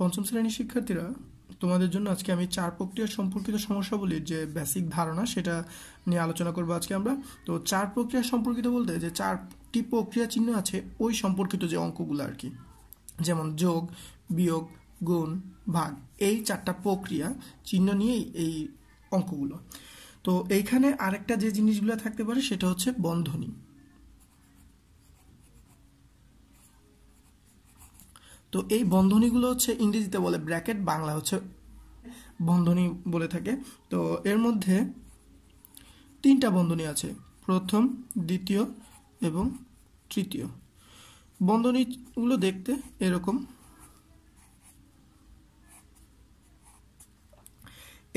পঞ্চম শ্রেণীর শিক্ষার্থীরা তোমাদের জন্য আজকে আমি চার প্রক্রিয়া সম্পর্কিত সমস্যা বলি যে বেসিক ধারণা সেটা নিয়ে আলোচনা করবো আজকে আমরা তো চার প্রক্রিয়া সম্পর্কিত বলতে যে চারটি প্রক্রিয়া চিহ্ন আছে ওই সম্পর্কিত যে অঙ্কগুলো আর কি যেমন যোগ বিয়োগ গুণ ভাগ এই চারটা প্রক্রিয়া চিহ্ন নিয়েই এই অঙ্কগুলো তো এইখানে আরেকটা যে জিনিসগুলো থাকতে পারে সেটা হচ্ছে বন্ধনী তো এই বন্ধনীগুলো হচ্ছে ইংরেজিতে বলে ব্র্যাকেট বাংলা হচ্ছে বন্ধনী বলে থাকে তো এর মধ্যে তিনটা বন্ধনী আছে প্রথম দ্বিতীয় এবং তৃতীয় বন্ধনীগুলো দেখতে এরকম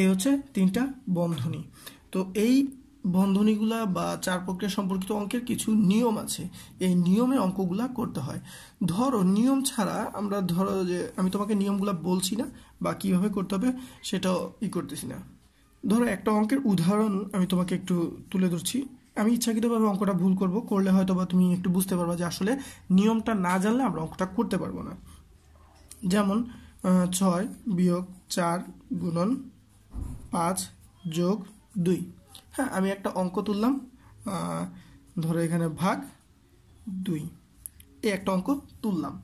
এই হচ্ছে তিনটা বন্ধনী তো এই বন্ধনীগুলা বা চার প্রক্রিয়া সম্পর্কিত অঙ্কের কিছু নিয়ম আছে এই নিয়মে অঙ্কগুলা করতে হয় ধরো নিয়ম ছাড়া আমরা ধরো যে আমি তোমাকে নিয়মগুলা বলছি না বা কিভাবে করতে হবে সেটাও ই করতেছি না ধরো একটা অঙ্কের উদাহরণ আমি তোমাকে একটু তুলে ধরছি আমি ইচ্ছাকৃতভাবে অঙ্কটা ভুল করব করলে হয়তো বা তুমি একটু বুঝতে পারবা যে আসলে নিয়মটা না জানলে আমরা অঙ্কটা করতে পারবো না যেমন ছয় বিয়োগ চার গুণন পাঁচ যোগ দুই হ্যাঁ আমি একটা অঙ্ক তুললাম ধরো এখানে ভাগ দুই এই একটা অঙ্ক তুললাম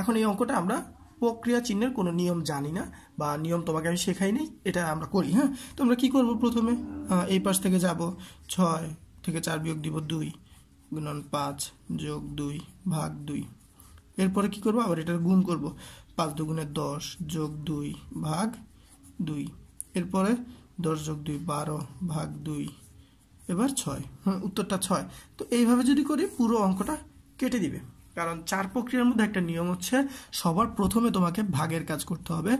এখন এই অঙ্কটা আমরা প্রক্রিয়া চিহ্নের কোনো নিয়ম জানি না বা নিয়ম তোমাকে আমি শেখাই নি এটা আমরা করি হ্যাঁ তো আমরা কী করবো প্রথমে এই পাশ থেকে যাব ছয় থেকে চার বিয়োগ দিব দুই গুণন পাঁচ যোগ দুই ভাগ দুই এরপরে কি করব আবার এটার গুণ করব পাঁচ দুগুণে দশ যোগ দুই ভাগ দুই এরপরে দশ যোগ দুই বারো ভাগ দুই এবার ছয় হ্যাঁ উত্তরটা ছয় তো এইভাবে যদি করি পুরো অঙ্কটা কেটে দিবে কারণ চার প্রক্রিয়ার মধ্যে একটা নিয়ম হচ্ছে সবার প্রথমে তোমাকে ভাগের কাজ করতে হবে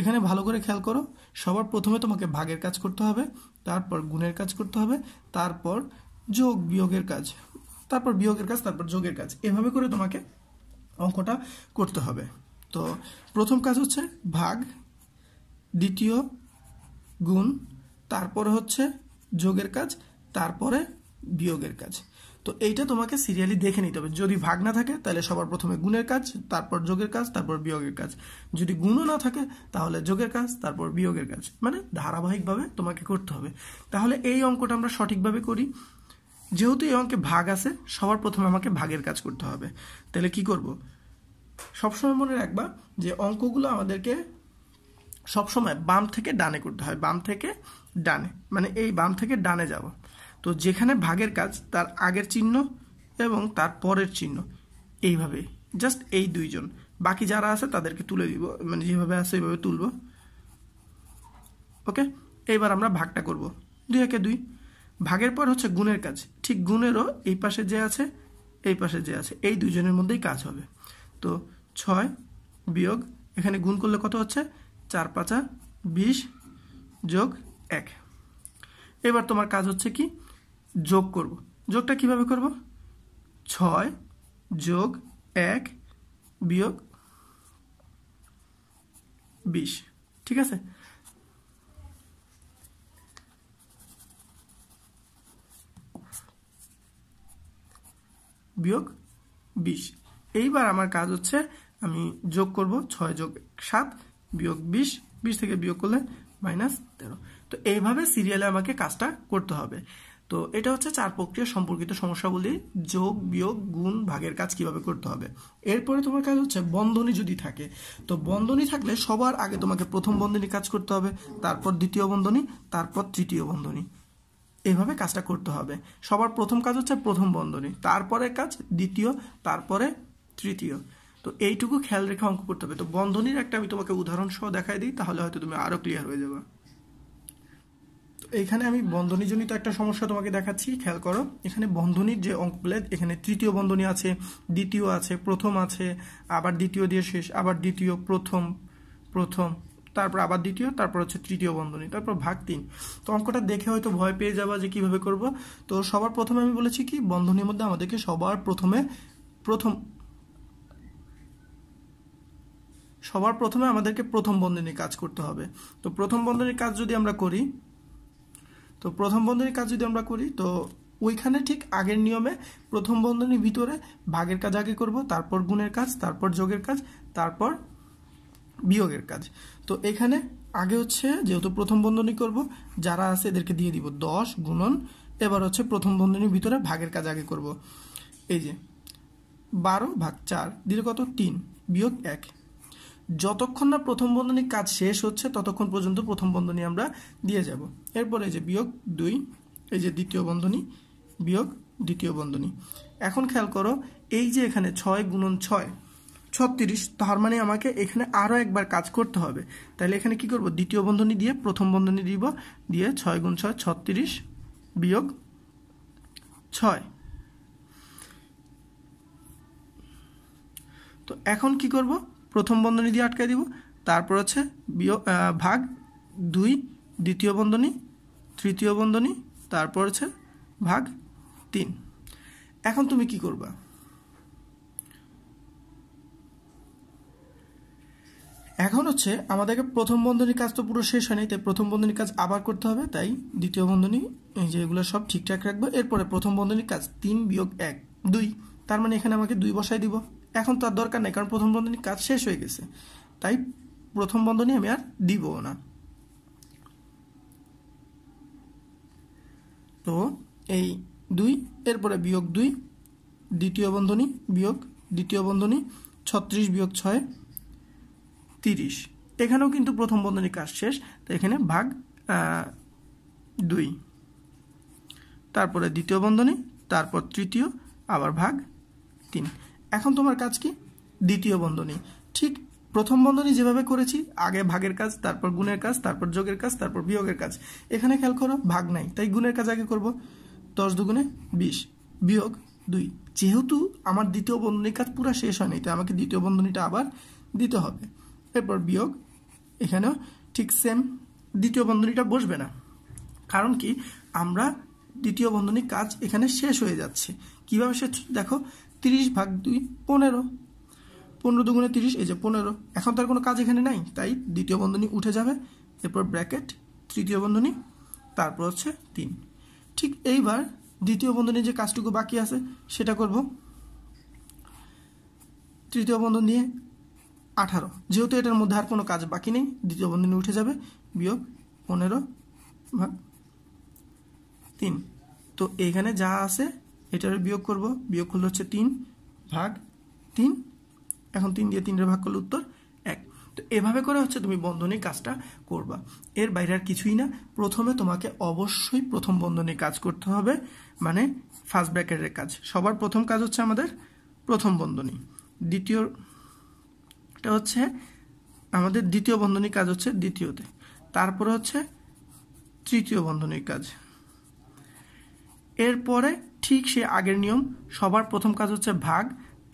এখানে ভালো করে খেয়াল করো সবার প্রথমে তোমাকে ভাগের কাজ করতে হবে তারপর গুণের কাজ করতে হবে তারপর যোগ বিয়োগের কাজ তারপর বিয়োগের কাজ তারপর যোগের কাজ এভাবে করে তোমাকে অঙ্কটা করতে হবে তো প্রথম কাজ হচ্ছে ভাগ দ্বিতীয় গুণ তারপরে হচ্ছে যোগের কাজ তারপরে বিয়োগের কাজ তো এইটা তোমাকে সিরিয়ালি দেখে নিতে হবে যদি ভাগ না থাকে তাহলে সবার প্রথমে গুণের কাজ তারপর যোগের কাজ তারপর বিয়োগের কাজ যদি গুণও না থাকে তাহলে যোগের কাজ তারপর বিয়োগের কাজ মানে ধারাবাহিকভাবে তোমাকে করতে হবে তাহলে এই অঙ্কটা আমরা সঠিকভাবে করি যেহেতু এই অঙ্কে ভাগ আছে সবার প্রথমে আমাকে ভাগের কাজ করতে হবে তাহলে কি করব সবসময় মনে রাখবা যে অঙ্কগুলো আমাদেরকে সবসময় বাম থেকে ডানে করতে হয় বাম থেকে ডানে মানে এই বাম থেকে ডানে যাব তো যেখানে ভাগের কাজ তার আগের চিহ্ন এবং তার পরের চিহ্ন এইভাবে জাস্ট এই দুইজন বাকি যারা আছে তাদেরকে তুলে দিব মানে যেভাবে আছে ওইভাবে তুলব ওকে এইবার আমরা ভাগটা করব দুই একে দুই ভাগের পর হচ্ছে গুণের কাজ ঠিক গুণেরও এই পাশে যে আছে এই পাশে যে আছে এই দুইজনের মধ্যেই কাজ হবে তো ছয় বিয়োগ এখানে গুণ করলে কত হচ্ছে চার পাঁচা বিশ যোগ এক এবার তোমার কাজ হচ্ছে কি যোগ করব যোগটা কিভাবে করব ছয় যোগ এক বিয়োগ বিশ ঠিক আছে বিয়োগ বিশ এইবার আমার কাজ হচ্ছে আমি যোগ করব ছয় যোগ সাত বিয়োগ বিশ বিশ থেকে বিয়োগ করলে মাইনাস তেরো তো এইভাবে সিরিয়ালে আমাকে কাজটা করতে হবে তো এটা হচ্ছে চার প্রক্রিয়া সম্পর্কিত সমস্যাগুলি যোগ বিয়োগ গুণ ভাগের কাজ কিভাবে করতে হবে এরপরে তোমার কাজ হচ্ছে বন্ধনী যদি থাকে তো বন্ধনী থাকলে সবার আগে তোমাকে প্রথম বন্ধনী কাজ করতে হবে তারপর দ্বিতীয় বন্ধনী তারপর তৃতীয় বন্ধনী এইভাবে কাজটা করতে হবে সবার প্রথম কাজ হচ্ছে প্রথম বন্ধনী তারপরে কাজ দ্বিতীয় তারপরে তৃতীয় তো এইটুকু খেয়াল রেখে অঙ্ক করতে হবে তো বন্ধনীর একটা আমি তোমাকে উদাহরণ সহ দেখাই দিই তাহলে হয়তো তুমি আরও ক্লিয়ার হয়ে যাবে এখানে আমি বন্ধনীজনিত একটা সমস্যা তোমাকে দেখাচ্ছি খেয়াল করো এখানে বন্ধনীর যে অঙ্কগুলো এখানে তৃতীয় বন্ধনী আছে দ্বিতীয় আছে প্রথম আছে আবার দ্বিতীয় দিয়ে শেষ আবার দ্বিতীয় প্রথম প্রথম তারপর আবার দ্বিতীয় তারপর হচ্ছে তৃতীয় বন্ধনী তারপর ভাগ তিন তো অঙ্কটা দেখে হয়তো ভয় পেয়ে যাবা যে কিভাবে করব তো সবার প্রথমে আমি বলেছি কি বন্ধনীর মধ্যে আমাদেরকে সবার প্রথমে প্রথম সবার প্রথমে আমাদেরকে প্রথম বন্ধনী কাজ করতে হবে তো প্রথম বন্ধনীর কাজ যদি আমরা করি তো প্রথম বন্ধনীর কাজ যদি আমরা করি তো ওইখানে ঠিক আগের নিয়মে প্রথম বন্ধনীর ভিতরে ভাগের কাজ আগে করব তারপর গুণের কাজ তারপর যোগের কাজ তারপর বিয়োগের কাজ তো এখানে আগে হচ্ছে যেহেতু প্রথম বন্ধনী করব যারা আছে এদেরকে দিয়ে দিব দশ গুণন এবার হচ্ছে প্রথম বন্ধনীর ভিতরে ভাগের কাজ আগে করব এই যে বারো ভাগ চার দিলে কত তিন বিয়োগ এক যতক্ষণ না প্রথম বন্ধনী কাজ শেষ হচ্ছে ততক্ষণ পর্যন্ত প্রথম বন্ধনী আমরা দিয়ে যাব এরপরে এই যে বিয়োগ দুই এই যে দ্বিতীয় বন্ধনী বিয়োগ দ্বিতীয় বন্ধনী এখন খেয়াল করো এই যে এখানে ছয় গুণন ছয় ছত্রিশ তার মানে আমাকে এখানে আরও একবার কাজ করতে হবে তাহলে এখানে কি করব দ্বিতীয় বন্ধনী দিয়ে প্রথম বন্ধনী দিব দিয়ে ছয় গুণ ছয় ছত্রিশ বিয়োগ ছয় তো এখন কি করব প্রথম বন্ধনী দিয়ে আটকাই দিব তারপর হচ্ছে ভাগ দুই দ্বিতীয় বন্ধনী তৃতীয় বন্ধনী তারপর হচ্ছে ভাগ তিন এখন তুমি কি করবা এখন হচ্ছে আমাদেরকে প্রথম বন্ধনীর কাজ তো পুরো শেষ হয়নি তাই প্রথম বন্ধনীর কাজ আবার করতে হবে তাই দ্বিতীয় বন্ধনী এই যে এগুলো সব ঠিকঠাক রাখবো এরপরে প্রথম বন্ধনীর কাজ তিন বিয়োগ এক দুই তার মানে এখানে আমাকে দুই বসাই দিব এখন তো আর দরকার নেই কারণ প্রথম বন্ধনী কাজ শেষ হয়ে গেছে তাই প্রথম বন্ধনী আমি আর দিব না তো এই দুই এরপরে বিয়োগ দুই দ্বিতীয় বন্ধনী বিয়োগ দ্বিতীয় বন্ধনী ছত্রিশ বিয়োগ ছয় তিরিশ এখানেও কিন্তু প্রথম বন্ধনী কাজ শেষ তো এখানে ভাগ দুই তারপরে দ্বিতীয় বন্ধনী তারপর তৃতীয় আবার ভাগ তিন এখন তোমার কাজ কি দ্বিতীয় বন্ধনী ঠিক প্রথম বন্ধনী যেভাবে করেছি আগে ভাগের কাজ তারপর গুণের কাজ তারপর যোগের কাজ তারপর বিয়োগের কাজ এখানে খেয়াল করো ভাগ নাই তাই গুণের কাজ আগে করব দশ দুগুণে বিশ বিয়োগ দুই যেহেতু আমার দ্বিতীয় বন্ধনীর কাজ পুরো শেষ হয়নি তাই আমাকে দ্বিতীয় বন্ধনীটা আবার দিতে হবে এরপর বিয়োগ এখানেও ঠিক সেম দ্বিতীয় বন্ধনীটা বসবে না কারণ কি আমরা দ্বিতীয় বন্ধনীর কাজ এখানে শেষ হয়ে যাচ্ছে কীভাবে সে দেখো তিরিশ ভাগ দুই পনেরো পনেরো দুগুণে তিরিশ এই যে পনেরো এখন তার কোনো কাজ এখানে নাই তাই দ্বিতীয় বন্ধনী উঠে যাবে এরপর ব্র্যাকেট তৃতীয় বন্ধনী তারপর হচ্ছে তিন ঠিক এইবার দ্বিতীয় বন্ধনী যে কাজটুকু বাকি আছে সেটা করব তৃতীয় বন্ধন দিয়ে আঠারো যেহেতু এটার মধ্যে আর কোনো কাজ বাকি নেই দ্বিতীয় বন্ধনী উঠে যাবে বিয়োগ পনেরো ভাগ তিন তো এইখানে যা আছে এটার বিয়োগ করব বিয়োগ করলে হচ্ছে তিন ভাগ তিন এখন তিন দিয়ে তিনটা ভাগ করলে উত্তর এক তো এভাবে করে হচ্ছে তুমি বন্ধনীর কাজটা করবা এর বাইরে আর কিছুই না প্রথমে তোমাকে অবশ্যই প্রথম বন্ধনীর কাজ করতে হবে মানে ফার্স্ট ব্র্যাকেটের কাজ সবার প্রথম কাজ হচ্ছে আমাদের প্রথম বন্ধনী দ্বিতীয়টা হচ্ছে আমাদের দ্বিতীয় বন্ধনীর কাজ হচ্ছে দ্বিতীয়তে তারপরে হচ্ছে তৃতীয় বন্ধনীর কাজ এরপরে ঠিক সে আগের নিয়ম সবার প্রথম কাজ হচ্ছে ভাগ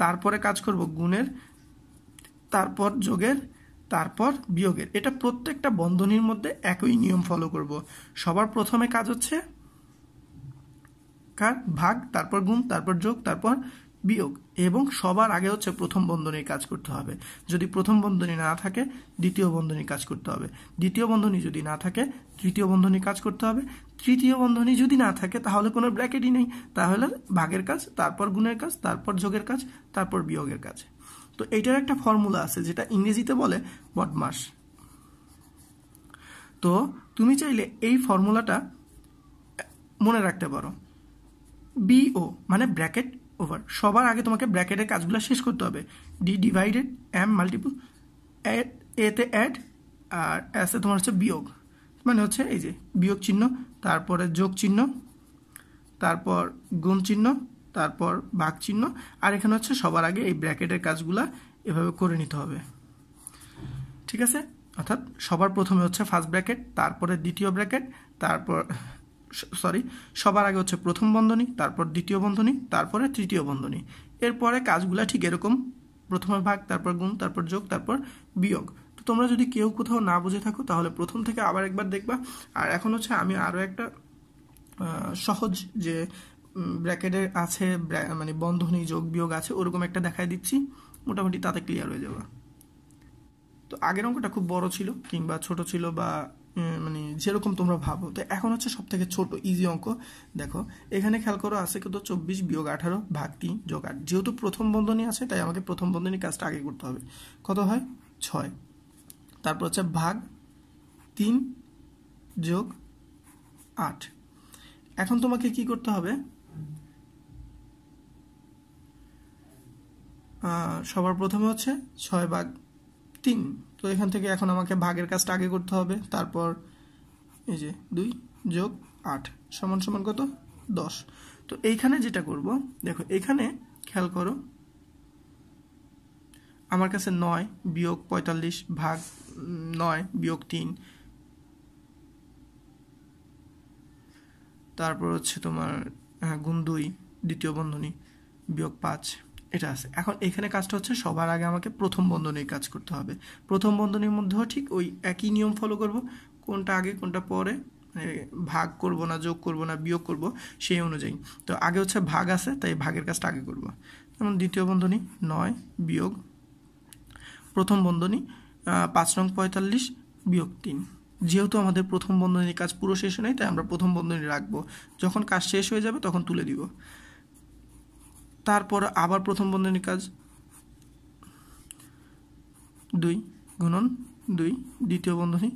তারপরে কাজ করব গুণের তারপর যোগের তারপর বিয়োগের এটা প্রত্যেকটা বন্ধনীর মধ্যে একই নিয়ম ফলো করব সবার প্রথমে কাজ হচ্ছে কার ভাগ তারপর গুণ তারপর যোগ তারপর বিয়োগ এবং সবার আগে হচ্ছে প্রথম বন্ধনীর কাজ করতে হবে যদি প্রথম বন্ধনী না থাকে দ্বিতীয় বন্ধনীর কাজ করতে হবে দ্বিতীয় বন্ধনী যদি না থাকে তৃতীয় বন্ধনীর কাজ করতে হবে তৃতীয় বন্ধনী যদি না থাকে তাহলে কোনো ব্র্যাকেটই নেই তাহলে ভাগের কাজ তারপর গুণের কাজ তারপর যোগের কাজ তারপর বিয়োগের কাজ তো এইটার একটা ফর্মুলা আছে যেটা ইংরেজিতে বলে বটমাস তো তুমি চাইলে এই ফর্মুলাটা মনে রাখতে পারো বিও মানে ব্র্যাকেট ওভার সবার আগে তোমাকে ব্র্যাকেটের কাজগুলো শেষ করতে হবে D divided M multiple add এতে অ্যাড আর অ্যাসে তোমার হচ্ছে বিয়োগ মানে হচ্ছে এই যে বিয়োগ চিহ্ন তারপরে যোগ চিহ্ন তারপর গুণ চিহ্ন তারপর বাঘ চিহ্ন আর এখানে হচ্ছে সবার আগে এই ব্র্যাকেটের কাজগুলা এভাবে করে নিতে হবে ঠিক আছে অর্থাৎ সবার প্রথমে হচ্ছে ফার্স্ট ব্র্যাকেট তারপরে দ্বিতীয় ব্র্যাকেট তারপর সরি সবার আগে হচ্ছে প্রথম বন্ধনী তারপর দ্বিতীয় বন্ধনী তারপরে তৃতীয় বন্ধনী এরপরে কাজগুলো ঠিক এরকম প্রথমে ভাগ তারপর গুণ তারপর যোগ তারপর বিয়োগ তো তোমরা যদি কেউ কোথাও না বুঝে থাকো তাহলে প্রথম থেকে আবার একবার দেখবা আর এখন হচ্ছে আমি আরও একটা সহজ যে ব্র্যাকেটে আছে মানে বন্ধনী যোগ বিয়োগ আছে ওরকম একটা দেখাই দিচ্ছি মোটামুটি তাতে ক্লিয়ার হয়ে যাবে তো আগের অঙ্কটা খুব বড় ছিল কিংবা ছোট ছিল বা মানে যেরকম তোমরা ভাবো তো এখন হচ্ছে সব থেকে ছোট ইজি অঙ্ক দেখো এখানে খেয়াল করো আছে কিন্তু চব্বিশ বিয়োগ আঠারো ভাগ তিন যোগ আট যেহেতু প্রথম বন্ধনী আছে তাই আমাকে প্রথম বন্ধনী কাজটা আগে করতে হবে কত হয় ছয় তারপর হচ্ছে ভাগ তিন যোগ আট এখন তোমাকে কি করতে হবে সবার প্রথমে হচ্ছে ছয় ভাগ তিন তো এখান থেকে এখন আমাকে ভাগের কাজটা আগে করতে হবে তারপর এই যে দুই যোগ আট সমান সমান কত দশ তো এইখানে যেটা করব দেখো এখানে খেয়াল করো আমার কাছে নয় বিয়োগ পঁয়তাল্লিশ ভাগ নয় বিয়োগ তিন তারপর হচ্ছে তোমার হ্যাঁ গুণ দুই দ্বিতীয় বন্ধনী বিয়োগ পাঁচ এটা আছে এখন এখানে কাজটা হচ্ছে সবার আগে আমাকে প্রথম বন্ধনীর কাজ করতে হবে প্রথম বন্ধনীর মধ্যেও ঠিক ওই একই নিয়ম ফলো করব কোনটা আগে কোনটা পরে মানে ভাগ করব না যোগ করব না বিয়োগ করব সেই অনুযায়ী তো আগে হচ্ছে ভাগ আছে তাই ভাগের কাজটা আগে করব যেমন দ্বিতীয় বন্ধনী নয় বিয়োগ প্রথম বন্ধনী পাঁচ নং পঁয়তাল্লিশ বিয়োগ তিন যেহেতু আমাদের প্রথম বন্ধনীর কাজ পুরো শেষ নেই তাই আমরা প্রথম বন্ধনী রাখবো যখন কাজ শেষ হয়ে যাবে তখন তুলে দিব তারপর আবার প্রথম বন্ধনীর কাজ দুই গুণন দুই দ্বিতীয় বন্ধনী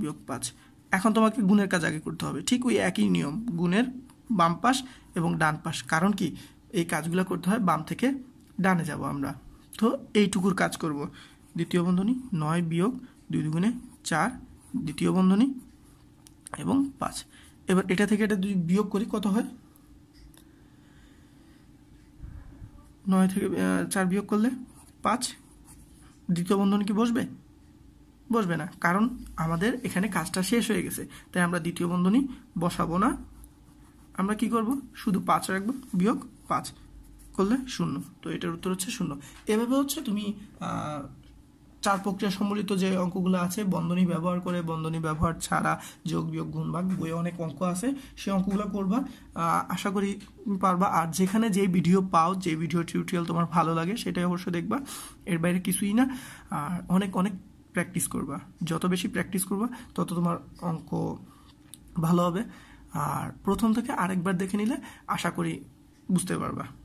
বিয়োগ পাঁচ এখন তোমাকে গুণের কাজ আগে করতে হবে ঠিক ওই একই নিয়ম গুণের বাম পাশ এবং ডান পাশ কারণ কি এই কাজগুলো করতে হয় বাম থেকে ডানে যাব আমরা তো এইটুকুর কাজ করব দ্বিতীয় বন্ধনী নয় বিয়োগ দুই দুগুণে চার দ্বিতীয় বন্ধনী এবং পাঁচ এবার এটা থেকে এটা যদি বিয়োগ করি কত হয় নয় থেকে চার বিয়োগ করলে পাঁচ দ্বিতীয় বন্ধন কি বসবে বসবে না কারণ আমাদের এখানে কাজটা শেষ হয়ে গেছে তাই আমরা দ্বিতীয় বন্ধনই বসাবো না আমরা কি করব শুধু পাঁচ রাখবো বিয়োগ পাঁচ করলে শূন্য তো এটার উত্তর হচ্ছে শূন্য এভাবে হচ্ছে তুমি চার প্রক্রিয়া সম্বলিত যে অঙ্কগুলো আছে বন্ধনী ব্যবহার করে বন্ধনী ব্যবহার ছাড়া যোগ বিয়োগ গুণভাগ বইয়ে অনেক অঙ্ক আছে সেই অঙ্কগুলো করবা আশা করি পারবা আর যেখানে যে ভিডিও পাও যে ভিডিও টিউটোরিয়াল তোমার ভালো লাগে সেটাই অবশ্যই দেখবা এর বাইরে কিছুই না আর অনেক অনেক প্র্যাকটিস করবা যত বেশি প্র্যাকটিস করবা তত তোমার অঙ্ক ভালো হবে আর প্রথম থেকে আরেকবার দেখে নিলে আশা করি বুঝতে পারবা